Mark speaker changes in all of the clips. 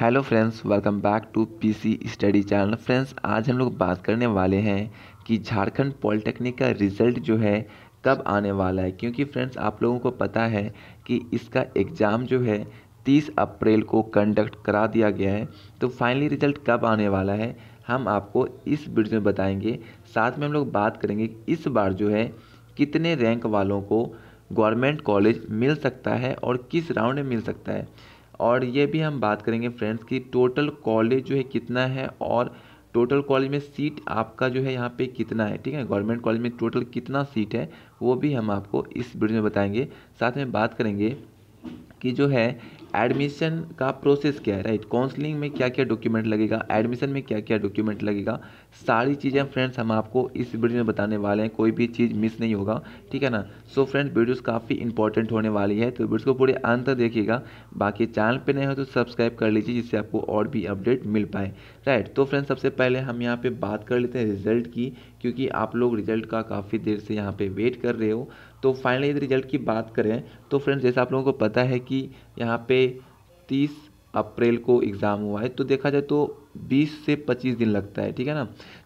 Speaker 1: hello friends welcome back to PC study channel friends आज हम लोग बात करने वाले हैं कि झारखंड पॉलिटेक्निक का रिज़ल्ट जो है कब आने वाला है क्योंकि फ्रेंड्स आप लोगों को पता है कि इसका एग्ज़ाम जो है 30 अप्रैल को कंडक्ट करा दिया गया है तो फाइनली रिज़ल्ट कब आने वाला है हम आपको इस वीडियो में बताएंगे साथ में हम लोग बात करेंगे कि इस बार जो है कितने रैंक वालों को गवर्नमेंट कॉलेज मिल सकता है और किस राउंड में मिल सकता है और ये भी हम बात करेंगे फ्रेंड्स कि टोटल कॉलेज जो है कितना है और टोटल कॉलेज में सीट आपका जो है यहाँ पे कितना है ठीक है गवर्नमेंट कॉलेज में टोटल कितना सीट है वो भी हम आपको इस वीडियो में बताएंगे साथ में बात करेंगे कि जो है एडमिशन का प्रोसेस क्या है राइट काउंसलिंग में क्या क्या डॉक्यूमेंट लगेगा एडमिशन में क्या क्या डॉक्यूमेंट लगेगा सारी चीज़ें फ्रेंड्स हम आपको इस वीडियो में बताने वाले हैं कोई भी चीज़ मिस नहीं होगा ठीक है ना सो फ्रेंड्स वीडियोस काफ़ी इंपॉर्टेंट होने वाली है तो वीडियोस को पूरे अंत तक देखिएगा बाकी चैनल पर नए हो तो सब्सक्राइब कर लीजिए जिससे आपको और भी अपडेट मिल पाए राइट तो फ्रेंड्स सबसे पहले हम यहाँ पर बात कर लेते हैं रिजल्ट की क्योंकि आप लोग रिजल्ट का काफ़ी देर से यहाँ पर वेट कर रहे हो तो फाइनली यदि रिजल्ट की बात करें तो फ्रेंड्स जैसा आप लोगों को पता है कि यहाँ पे तीस अप्रैल को एग्ज़ाम हुआ है तो देखा जाए तो 20 से 25 दिन लगता है ठीक है ना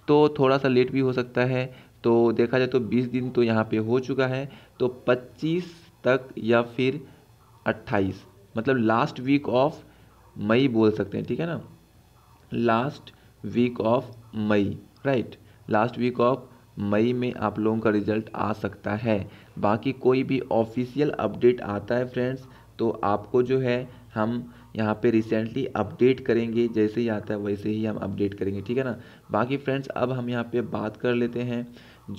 Speaker 1: तो थोड़ा सा लेट भी हो सकता है तो देखा जाए तो 20 दिन तो यहाँ पे हो चुका है तो 25 तक या फिर 28 मतलब लास्ट वीक ऑफ मई बोल सकते हैं ठीक है ना last week of May right last week of May में आप लोगों का रिजल्ट आ सकता है बाकी कोई भी ऑफिशियल अपडेट आता है फ्रेंड्स तो आपको जो है हम यहाँ पे रिसेंटली अपडेट करेंगे जैसे ही आता है वैसे ही हम अपडेट करेंगे ठीक है ना बाकी फ्रेंड्स अब हम यहाँ पे बात कर लेते हैं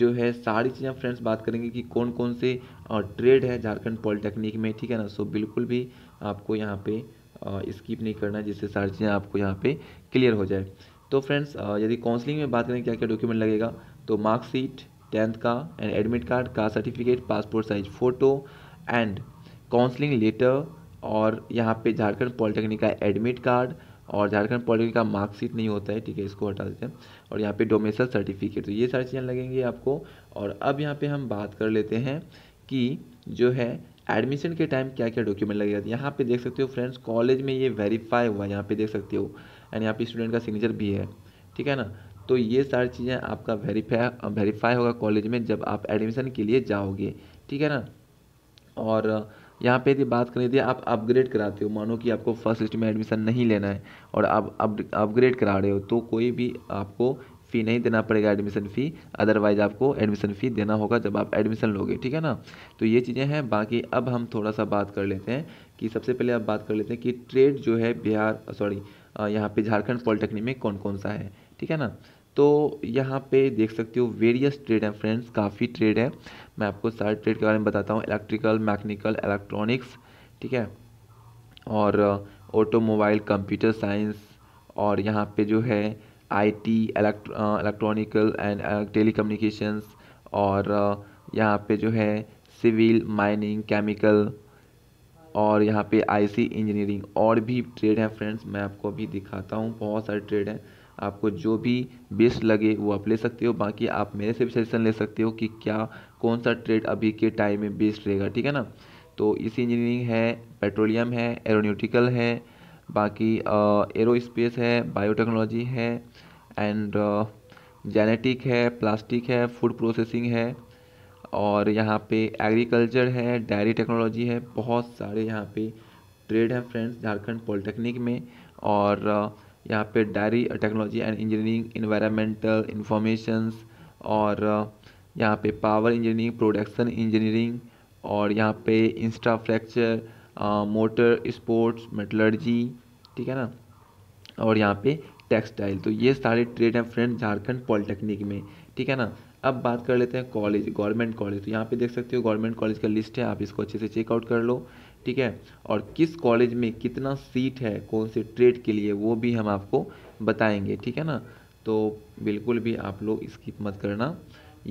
Speaker 1: जो है सारी चीज़ें फ्रेंड्स बात करेंगे कि कौन कौन से ट्रेड है झारखंड पॉलिटेक्निक में ठीक है ना सो बिल्कुल भी आपको यहाँ पे स्किप नहीं करना जिससे सारी चीज़ें आपको यहाँ पे क्लियर हो जाए तो फ्रेंड्स यदि काउंसलिंग में बात करें क्या क्या डॉक्यूमेंट लगेगा तो मार्कशीट टेंथ का एंड एडमिट कार्ड का certificate passport size photo and counselling letter और यहाँ पे झारखंड पॉलिटेक्निक का एडमिट कार्ड और झारखंड पॉलिटेक्निक का मार्कशीट नहीं होता है ठीक है इसको हटा देते हैं और यहाँ पे डोमेसल सर्टिफिकेट तो ये सारी चीज़ें लगेंगी आपको और अब यहाँ पे हम बात कर लेते हैं कि जो है एडमिशन के टाइम क्या क्या डॉक्यूमेंट लगे जाते तो हैं यहाँ पर देख सकते हो फ्रेंड्स कॉलेज में ये वेरीफाई हुआ है यहाँ पर देख सकते हो एंड यहाँ पर स्टूडेंट का सिग्नेचर भी है ठीक है ना तो ये सारी चीज़ें आपका वेरीफाई वेरीफाई होगा कॉलेज में जब आप एडमिशन के लिए जाओगे ठीक है ना और यहाँ पे यदि बात करें यदि आप अपग्रेड कराते हो मानो कि आपको फर्स्ट लिस्ट में एडमिशन नहीं लेना है और आप अपग्रेड करा रहे हो तो कोई भी आपको फ़ी नहीं देना पड़ेगा एडमिशन फ़ी अदरवाइज आपको एडमिशन फ़ी देना होगा जब आप एडमिशन लोगे ठीक है ना तो ये चीज़ें हैं बाकी अब हम थोड़ा सा बात कर लेते हैं कि सबसे पहले आप बात कर लेते हैं कि ट्रेड जो है बिहार सॉरी यहाँ पे झारखंड पॉलिटेक्निक में कौन कौन सा है ठीक है ना तो यहाँ पे देख सकते हो वेरियस ट्रेड हैं फ्रेंड्स काफ़ी ट्रेड है मैं आपको सारे ट्रेड के बारे में बताता हूँ इलेक्ट्रिकल मैकेनिकल इलेक्ट्रॉनिक्स ठीक है और ऑटोमोबाइल कंप्यूटर साइंस और यहाँ पे जो है IT electronical and telecommunications और uh, यहाँ पे जो है सिविल माइनिंग केमिकल और यहाँ पे आईसी इंजीनियरिंग और भी ट्रेड हैं फ्रेंड्स मैं आपको अभी दिखाता हूँ बहुत सारे ट्रेड हैं आपको जो भी बेस्ट लगे वो आप ले सकते हो बाकी आप मेरे से भी सजेशन ले सकते हो कि क्या कौन सा ट्रेड अभी के टाइम में बेस्ट रहेगा ठीक है ना तो इसी इंजीनियरिंग है पेट्रोलियम है एरोनोटिकल है बाकी एरो स्पेस है बायोटेक्नोलॉजी है एंड जेनेटिक है प्लास्टिक है फूड प्रोसेसिंग है और यहाँ पे एग्रीकल्चर है डायरी टेक्नोलॉजी है बहुत सारे यहाँ पे ट्रेड हैं फ्रेंड्स झारखंड पॉलिटेक्निक में और uh, यहाँ पे dairy technology and engineering environmental informations और यहाँ पे पावर इंजीनियरिंग प्रोडक्शन इंजीनियरिंग और यहाँ पे इंस्ट्राफ्रैक्चर मोटर स्पोर्ट्स मेटलर्जी ठीक है ना और यहाँ पे टेक्सटाइल तो ये सारे ट्रेड हैं फ्रेंड झारखंड पॉलिटेक्निक में ठीक है ना अब बात कर लेते हैं कॉलेज गवर्नमेंट कॉलेज तो यहाँ पे देख सकते हो गवर्नमेंट कॉलेज का लिस्ट है आप इसको अच्छे से चेकआउट कर लो ठीक है और किस कॉलेज में कितना सीट है कौन से ट्रेड के लिए वो भी हम आपको बताएंगे ठीक है ना तो बिल्कुल भी आप लोग स्किप मत करना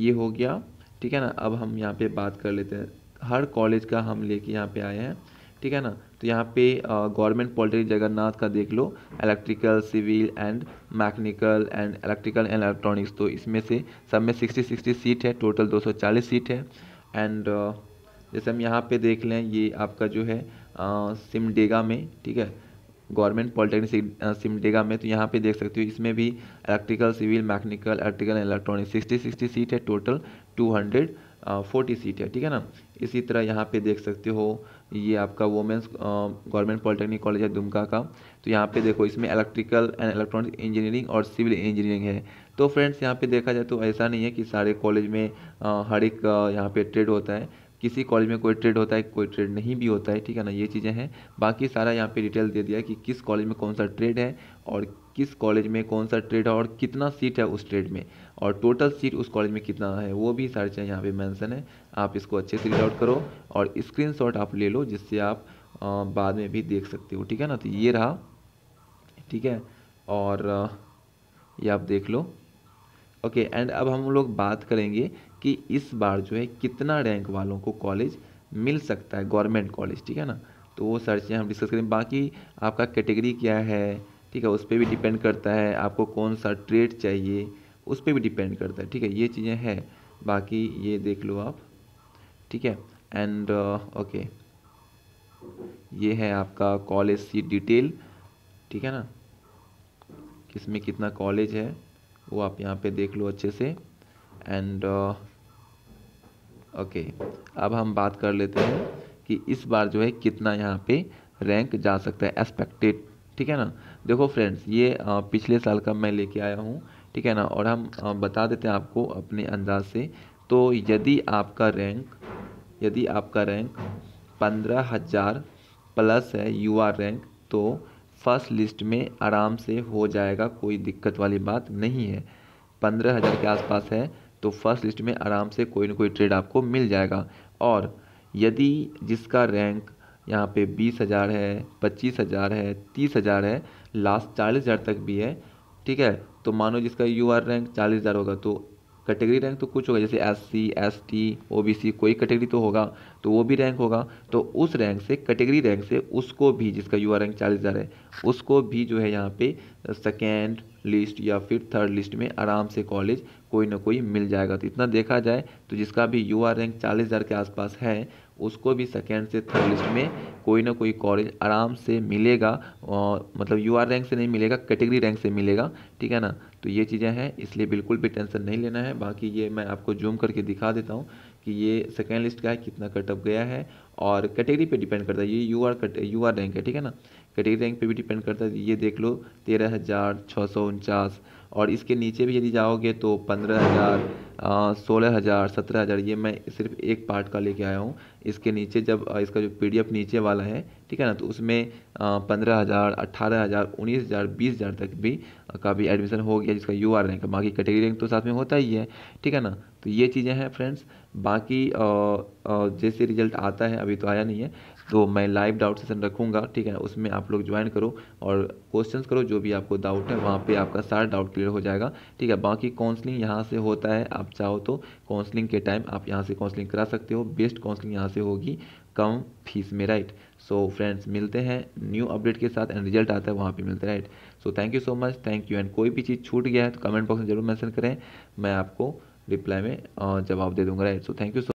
Speaker 1: ये हो गया ठीक है ना अब हम यहाँ पे बात कर लेते हैं हर कॉलेज का हम लेके यहाँ पे आए हैं ठीक है ना तो यहाँ पे गवर्नमेंट पॉलिटेक्निक जगन्नाथ का देख लो electrical civil and mechanical and electrical and electronics तो इसमें से सब में सिक्सटी सिक्सटी सीट है टोटल दो सीट है एंड uh, जैसे हम यहाँ पे देख लें ये आपका जो है सिमडेगा में ठीक है गवर्नमेंट पॉलिटेक्निक सिमडेगा में तो यहाँ पे देख सकते हो इसमें भी electrical civil mechanical electrical electronic sixty sixty seat है total two hundred forty seat है ठीक है ना इसी तरह यहाँ पे देख सकते हो ये आपका वोमेंस गवर्नमेंट पॉलिटेक्निक कॉलेज है दुमका का तो यहाँ पे देखो इसमें इलेक्ट्रिकल एंड इलेक्ट्रॉनिक इंजीनियरिंग और सिविल इंजीनियरिंग है तो फ्रेंड्स यहाँ पे देखा जाए तो ऐसा नहीं है कि सारे कॉलेज में आ, हर एक यहाँ पे ट्रेड होता है किसी कॉलेज में कोई ट्रेड होता है कोई ट्रेड नहीं भी होता है ठीक है ना ये चीज़ें हैं बाकी सारा यहाँ पे डिटेल दे दिया कि किस कॉलेज में कौन सा ट्रेड है और किस कॉलेज में कौन सा ट्रेड है और कितना सीट है उस ट्रेड में और टोटल सीट उस कॉलेज में कितना है वो भी सारी चीज़ें यहाँ पर मैंसन है आप इसको अच्छे से रीड करो और स्क्रीनशॉट आप ले लो जिससे आप बाद में भी देख सकते हो ठीक है ना तो ये रहा ठीक है और ये आप देख लो ओके एंड अब हम लोग बात करेंगे कि इस बार जो है कितना रैंक वालों को कॉलेज मिल सकता है गवर्नमेंट कॉलेज ठीक है ना तो वो सर्च हम डिस्कस करें बाकी आपका कैटेगरी क्या है ठीक है उस पर भी डिपेंड करता है आपको कौन सा ट्रेड चाहिए उस पर भी डिपेंड करता है ठीक है ये चीज़ें हैं बाकी ये देख लो आप ठीक है एंड ओके uh, ये है आपका कॉलेज सी डिटेल ठीक है ना किसमें कितना कॉलेज है वो आप यहाँ पे देख लो अच्छे से एंड uh, ओके अब हम बात कर लेते हैं कि इस बार जो है कितना यहाँ पे रैंक जा सकता है एक्सपेक्टेड ठीक है ना देखो फ्रेंड्स ये पिछले साल का मैं लेके आया हूँ ठीक है ना और हम बता देते हैं आपको अपने अंदाज से तो यदि आपका रैंक यदि आपका रैंक पंद्रह हज़ार प्लस है यू आर रैंक तो फर्स्ट लिस्ट में आराम से हो जाएगा कोई दिक्कत वाली बात नहीं है पंद्रह हज़ार के आसपास है तो फर्स्ट लिस्ट में आराम से कोई ना कोई ट्रेड आपको मिल जाएगा और यदि जिसका रैंक यहाँ पे बीस हज़ार है पच्चीस हज़ार है तीस हज़ार है लास्ट चालीस हज़ार तक भी है ठीक है तो मानो जिसका यू आर रैंक चालीस हज़ार होगा तो कैटेगरी रैंक तो कुछ होगा जैसे S C S T O B C कोई कैटेगरी तो होगा तो वो भी रैंक होगा तो उस रैंक से कैटेगरी रैंक से उसको भी जिसका यू रैंक चालीस हज़ार है उसको भी जो है यहाँ पे सेकेंड लिस्ट या फिर थर्ड लिस्ट में आराम से कॉलेज कोई ना कोई मिल जाएगा तो इतना देखा जाए तो जिसका भी यू रैंक चालीस हज़ार के आसपास है उसको भी सेकेंड से थर्ड लिस्ट में कोई ना कोई कॉलेज आराम से मिलेगा और मतलब यू आर रैंक से नहीं मिलेगा कैटेगरी रैंक से मिलेगा ठीक है ना तो ये चीज़ें हैं इसलिए बिल्कुल भी टेंशन नहीं लेना है बाकी ये मैं आपको जूम करके दिखा देता हूँ कि ये सेकेंड लिस्ट का है कितना कटअप गया है और कैटेगरी पे डिपेंड करता है ये U R cut U R rank है ठीक है ना कैटेगरी रैंक पे भी डिपेंड करता है ये देख लो तेरह हज़ार छः सौ उनचास और इसके नीचे भी यदि जाओगे तो पंद्रह हज़ार सोलह हज़ार सत्रह हज़ार ये मैं सिर्फ एक पार्ट का लेके आया हूँ इसके नीचे जब इसका जो पी नीचे वाला है ठीक है ना तो उसमें पंद्रह हज़ार अट्ठारह हज़ार उन्नीस हज़ार बीस हज़ार तक भी का भी एडमिशन हो गया जिसका यू आर रैंक बाकी कैटेगरी रैंक तो साथ में होता ही है ठीक है ना तो ये चीज़ें हैं फ्रेंड्स बाकी जैसे रिजल्ट आता है अभी तो आया नहीं है तो मैं लाइव डाउट सेशन रखूँगा ठीक है ना उसमें आप लोग ज्वाइन करो और क्वेश्चन करो जो भी आपको डाउट है वहाँ पर आपका सारा डाउट क्लियर हो जाएगा ठीक है बाकी काउंसलिंग यहाँ से होता है आप चाहो तो काउंसलिंग के टाइम आप यहाँ से काउंसलिंग करा सकते हो बेस्ट काउंसलिंग यहाँ से होगी कम फीस में राइट सो फ्रेंड्स मिलते हैं न्यू अपडेट के साथ एंड रिजल्ट आता है वहाँ पे मिलते हैं right so thank you so much thank you and कोई भी चीज़ छूट गया है तो कमेंट बॉक्स में जरूर मैंसन करें मैं आपको रिप्लाई में जवाब दे दूंगा राइट सो थैंक यू